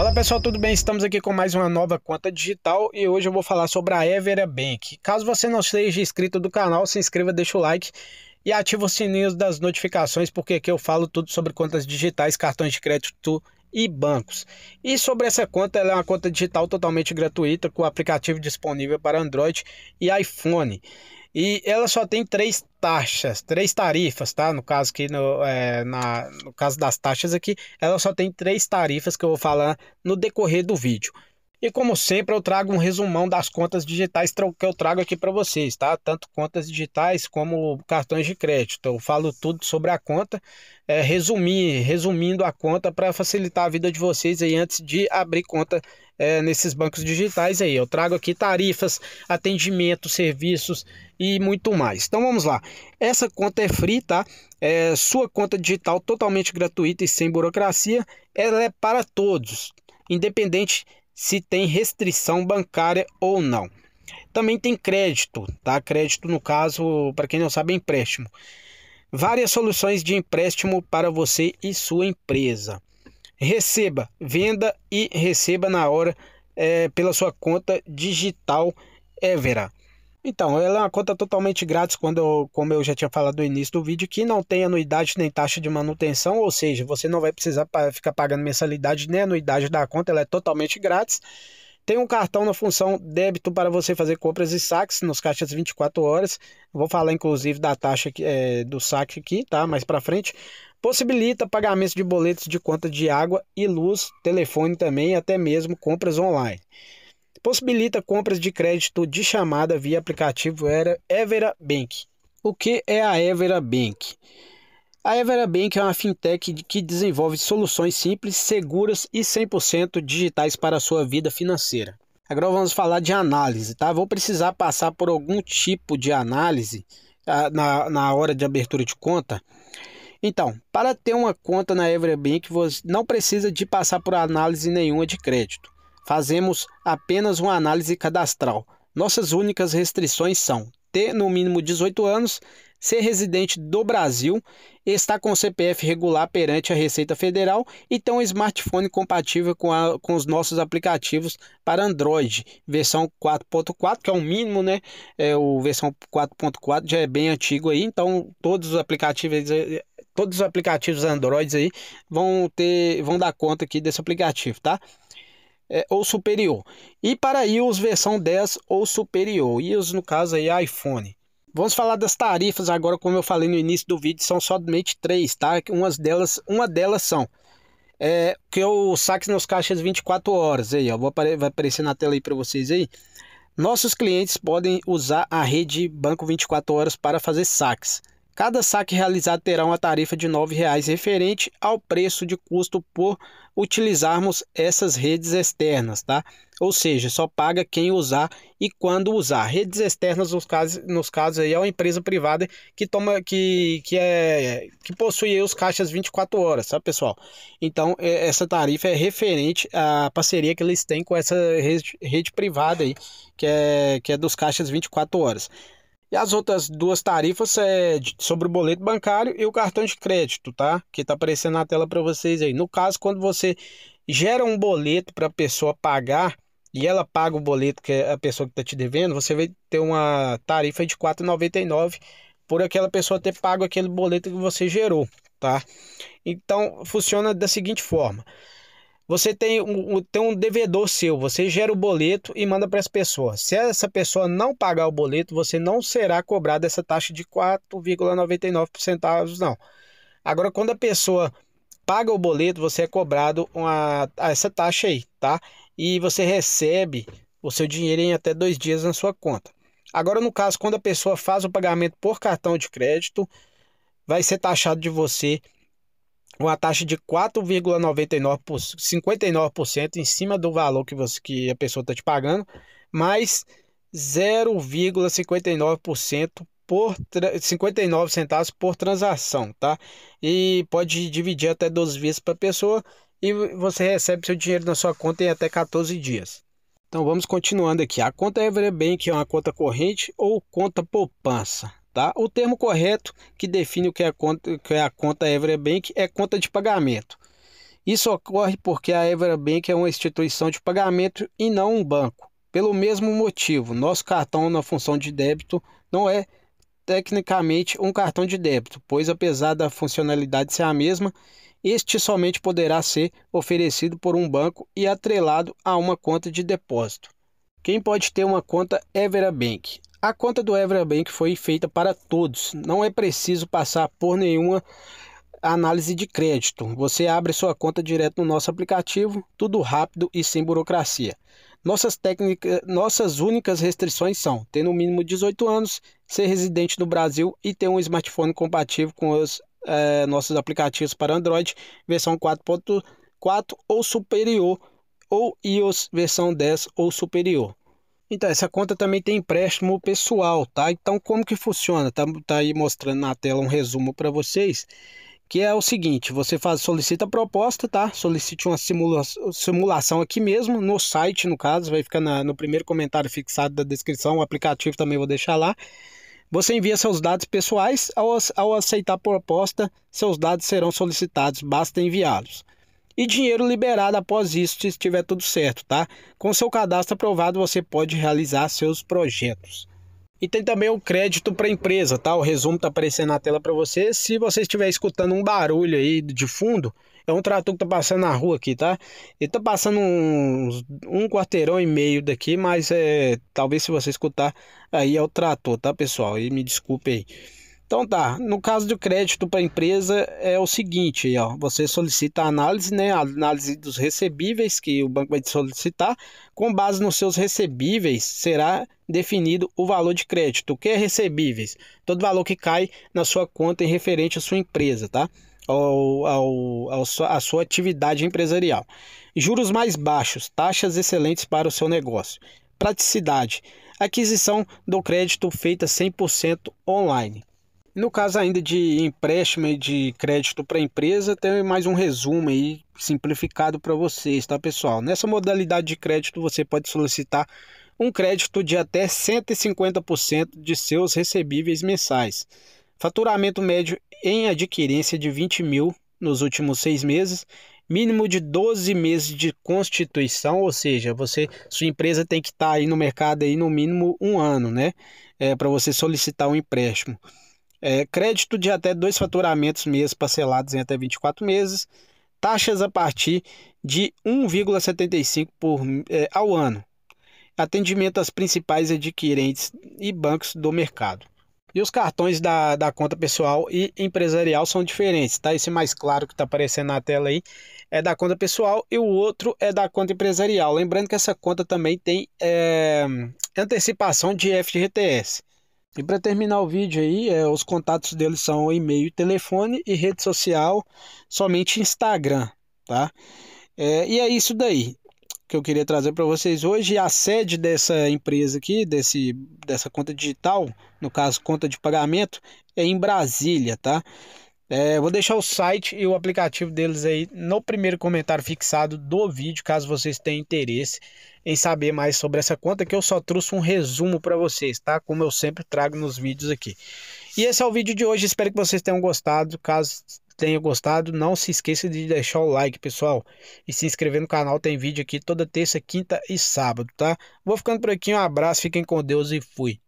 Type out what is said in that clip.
Olá pessoal, tudo bem? Estamos aqui com mais uma nova conta digital e hoje eu vou falar sobre a Evera Bank. Caso você não seja inscrito do canal, se inscreva, deixa o like e ativa o sininho das notificações, porque aqui eu falo tudo sobre contas digitais, cartões de crédito e bancos. E sobre essa conta, ela é uma conta digital totalmente gratuita com aplicativo disponível para Android e iPhone. E ela só tem três taxas, três tarifas, tá? No caso aqui, no, é, na, no caso das taxas aqui, ela só tem três tarifas que eu vou falar no decorrer do vídeo. E como sempre, eu trago um resumão das contas digitais que eu trago aqui para vocês, tá? Tanto contas digitais como cartões de crédito. Eu falo tudo sobre a conta, é, resumir, resumindo a conta para facilitar a vida de vocês aí antes de abrir conta é, nesses bancos digitais aí. Eu trago aqui tarifas, atendimento, serviços e muito mais. Então vamos lá. Essa conta é free, tá? É sua conta digital totalmente gratuita e sem burocracia. Ela é para todos, independente se tem restrição bancária ou não. Também tem crédito, tá? Crédito, no caso, para quem não sabe, é empréstimo. Várias soluções de empréstimo para você e sua empresa. Receba, venda e receba na hora é, pela sua conta digital Evera. Então, ela é uma conta totalmente grátis, quando, como eu já tinha falado no início do vídeo, que não tem anuidade nem taxa de manutenção, ou seja, você não vai precisar ficar pagando mensalidade nem anuidade da conta, ela é totalmente grátis. Tem um cartão na função débito para você fazer compras e saques nos caixas 24 horas. Vou falar inclusive da taxa é, do saque aqui, tá? Mais para frente. Possibilita pagamentos de boletos de conta de água e luz, telefone também, até mesmo compras online possibilita compras de crédito de chamada via aplicativo Evera Bank. O que é a Evera Bank? A Evera Bank é uma fintech que desenvolve soluções simples, seguras e 100% digitais para a sua vida financeira. Agora vamos falar de análise, tá? Vou precisar passar por algum tipo de análise tá? na, na hora de abertura de conta. Então, para ter uma conta na Everbank, você não precisa de passar por análise nenhuma de crédito. Fazemos apenas uma análise cadastral. Nossas únicas restrições são ter no mínimo 18 anos, ser residente do Brasil, estar com CPF regular perante a Receita Federal e ter um smartphone compatível com, a, com os nossos aplicativos para Android, versão 4.4, que é o mínimo, né? É, o versão 4.4 já é bem antigo aí, então todos os aplicativos é, todos os aplicativos Android aí vão ter vão dar conta aqui desse aplicativo, tá? é, ou superior. E para iOS versão 10 ou superior. iOS no caso aí é iPhone. Vamos falar das tarifas agora, como eu falei no início do vídeo, são somente três, tá? Umas delas, uma delas são é, que é o saque nos caixas 24 horas aí, ó, vou apare vai aparecer na tela aí para vocês aí. Nossos clientes podem usar a rede Banco 24 horas para fazer saques. Cada saque realizado terá uma tarifa de R$ 9,00 referente ao preço de custo por utilizarmos essas redes externas, tá? Ou seja, só paga quem usar e quando usar. Redes externas nos casos, nos casos aí é uma empresa privada que toma que que é que possui os caixas 24 horas, tá, pessoal? Então, é, essa tarifa é referente à parceria que eles têm com essa rede, rede privada aí, que é que é dos caixas 24 horas. E as outras duas tarifas é sobre o boleto bancário e o cartão de crédito, tá? Que tá aparecendo na tela para vocês aí. No caso, quando você gera um boleto para a pessoa pagar e ela paga o boleto que é a pessoa que tá te devendo, você vai ter uma tarifa de 4,99 por aquela pessoa ter pago aquele boleto que você gerou, tá? Então, funciona da seguinte forma. Você tem um, tem um devedor seu, você gera o boleto e manda para essa pessoa. Se essa pessoa não pagar o boleto, você não será cobrado essa taxa de 4,99 centavos, não. Agora, quando a pessoa paga o boleto, você é cobrado uma, essa taxa aí, tá? E você recebe o seu dinheiro em até dois dias na sua conta. Agora, no caso, quando a pessoa faz o pagamento por cartão de crédito, vai ser taxado de você uma taxa de 4,99%, 59% em cima do valor que, você, que a pessoa está te pagando, mais 0,59% por 59 centavos por transação, tá? E pode dividir até 12 vezes para a pessoa e você recebe seu dinheiro na sua conta em até 14 dias. Então vamos continuando aqui. A conta Everbank é uma conta corrente ou conta poupança? Tá? O termo correto que define o que é, conta, que é a conta Everbank é conta de pagamento. Isso ocorre porque a Everbank é uma instituição de pagamento e não um banco. Pelo mesmo motivo, nosso cartão na função de débito não é tecnicamente um cartão de débito, pois apesar da funcionalidade ser a mesma, este somente poderá ser oferecido por um banco e atrelado a uma conta de depósito. Quem pode ter uma conta Evera Bank? A conta do Evera Bank foi feita para todos, não é preciso passar por nenhuma análise de crédito. Você abre sua conta direto no nosso aplicativo, tudo rápido e sem burocracia. Nossas técnicas, nossas únicas restrições são ter no mínimo 18 anos, ser residente no Brasil e ter um smartphone compatível com os eh, nossos aplicativos para Android versão 4.4 ou superior ou iOS versão 10 ou superior. Então, essa conta também tem empréstimo pessoal, tá? Então, como que funciona? Tá, tá aí mostrando na tela um resumo para vocês, que é o seguinte, você faz, solicita a proposta, tá? Solicite uma simula simulação aqui mesmo, no site, no caso, vai ficar na, no primeiro comentário fixado da descrição, o aplicativo também vou deixar lá. Você envia seus dados pessoais, ao, ao aceitar a proposta, seus dados serão solicitados, basta enviá-los e dinheiro liberado após isso, se estiver tudo certo, tá? Com seu cadastro aprovado, você pode realizar seus projetos. E tem também o crédito para empresa, tá? O resumo tá aparecendo na tela para você. Se você estiver escutando um barulho aí de fundo, é um trator que tá passando na rua aqui, tá? Ele tá passando uns, um quarteirão e meio daqui, mas é talvez se você escutar aí é o trator, tá, pessoal? E me desculpe aí. Então tá, no caso do crédito para empresa é o seguinte, ó, você solicita a análise, né, a análise dos recebíveis que o banco vai te solicitar, com base nos seus recebíveis será definido o valor de crédito. O que é recebíveis? Todo valor que cai na sua conta em referente à sua empresa, tá? Ao, ao, ao a sua atividade empresarial. Juros mais baixos, taxas excelentes para o seu negócio. Praticidade, aquisição do crédito feita 100% online no caso ainda de empréstimo e de crédito para empresa, tem mais um resumo aí simplificado para vocês, tá pessoal? Nessa modalidade de crédito você pode solicitar um crédito de até 150% de seus recebíveis mensais. Faturamento médio em adquirência de 20 mil nos últimos seis meses, mínimo de 12 meses de constituição, ou seja, você, sua empresa tem que estar tá aí no mercado aí no mínimo um ano, né? É, para você solicitar um empréstimo. É, crédito de até dois faturamentos meses parcelados em até 24 meses, taxas a partir de 1,75 por é, ao ano. Atendimento às principais adquirentes e bancos do mercado. E os cartões da, da conta pessoal e empresarial são diferentes, tá? Esse mais claro que está aparecendo na tela aí é da conta pessoal e o outro é da conta empresarial. Lembrando que essa conta também tem é, antecipação de FGTS. E para terminar o vídeo aí, é, os contatos deles são e-mail, telefone e rede social, somente Instagram, tá? É, e é isso daí que eu queria trazer para vocês hoje. A sede dessa empresa aqui, desse, dessa conta digital, no caso conta de pagamento, é em Brasília, tá? É, vou deixar o site e o aplicativo deles aí no primeiro comentário fixado do vídeo, caso vocês tenham interesse em saber mais sobre essa conta, que eu só trouxe um resumo para vocês, tá? Como eu sempre trago nos vídeos aqui. E esse é o vídeo de hoje, espero que vocês tenham gostado. Caso tenha gostado, não se esqueça de deixar o like, pessoal, e se inscrever no canal, tem vídeo aqui toda terça, quinta e sábado, tá? Vou ficando por aqui, um abraço, fiquem com Deus e fui.